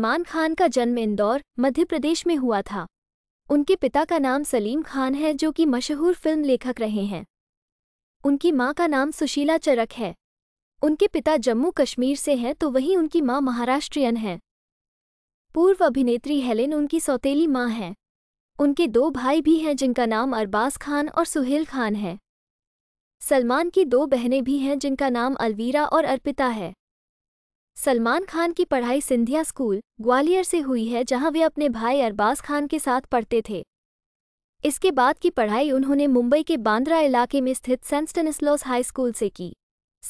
सलमान खान का जन्म इंदौर मध्य प्रदेश में हुआ था उनके पिता का नाम सलीम खान है जो कि मशहूर फिल्म लेखक रहे हैं उनकी माँ का नाम सुशीला चरक है उनके पिता जम्मू कश्मीर से हैं तो वहीं उनकी माँ महाराष्ट्रियन है पूर्व अभिनेत्री हेलेन उनकी सौतेली माँ हैं उनके दो भाई भी हैं जिनका नाम अरबाज खान और सुहेल खान है सलमान की दो बहनें भी हैं जिनका नाम अलवीरा और अर्पिता है सलमान खान की पढ़ाई सिंधिया स्कूल ग्वालियर से हुई है जहां वे अपने भाई अरबाज खान के साथ पढ़ते थे इसके बाद की पढ़ाई उन्होंने मुंबई के बांद्रा इलाके में स्थित सेंट हाई स्कूल से की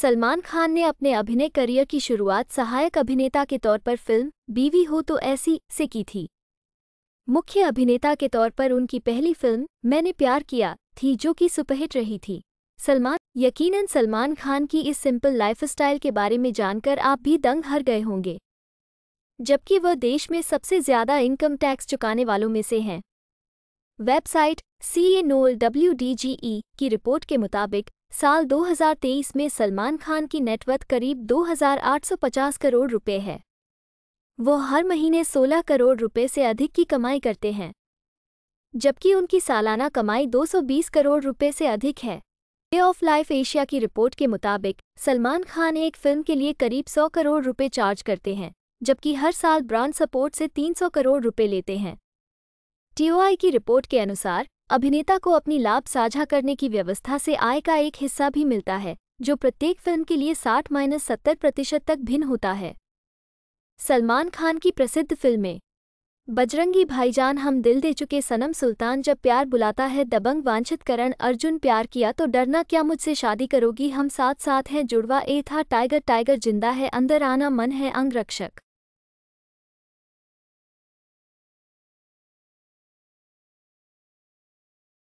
सलमान खान ने अपने अभिनय करियर की शुरुआत सहायक अभिनेता के तौर पर फिल्म बीवी हो तो ऐसी से की थी मुख्य अभिनेता के तौर पर उनकी पहली फिल्म मैंने प्यार किया थी जो कि सुपहिट रही थी सलमान यकीनन सलमान खान की इस सिंपल लाइफस्टाइल के बारे में जानकर आप भी दंग हर गए होंगे जबकि वह देश में सबसे ज़्यादा इनकम टैक्स चुकाने वालों में से हैं वेबसाइट सी ए नोल डब्ल्यू डी जी ई की रिपोर्ट के मुताबिक साल 2023 में सलमान खान की नेटवर्थ करीब 2,850 करोड़ रुपए है वो हर महीने 16 करोड़ रुपए से अधिक की कमाई करते हैं जबकि उनकी सालाना कमाई 220 करोड़ रुपए से अधिक है डे ऑफ लाइफ एशिया की रिपोर्ट के मुताबिक सलमान खान एक फिल्म के लिए करीब 100 करोड़ रुपए चार्ज करते हैं जबकि हर साल ब्रांड सपोर्ट से 300 करोड़ रुपए लेते हैं टीओआई की रिपोर्ट के अनुसार अभिनेता को अपनी लाभ साझा करने की व्यवस्था से आय का एक हिस्सा भी मिलता है जो प्रत्येक फिल्म के लिए 60 माइनस सत्तर प्रतिशत तक भिन्न होता है सलमान खान की प्रसिद्ध फिल्में बजरंगी भाईजान हम दिल दे चुके सनम सुल्तान जब प्यार बुलाता है दबंग वांछित करण अर्जुन प्यार किया तो डरना क्या मुझसे शादी करोगी हम साथ साथ हैं जुड़वा ए था टाइगर टाइगर जिंदा है अंदर आना मन है अंगरक्षक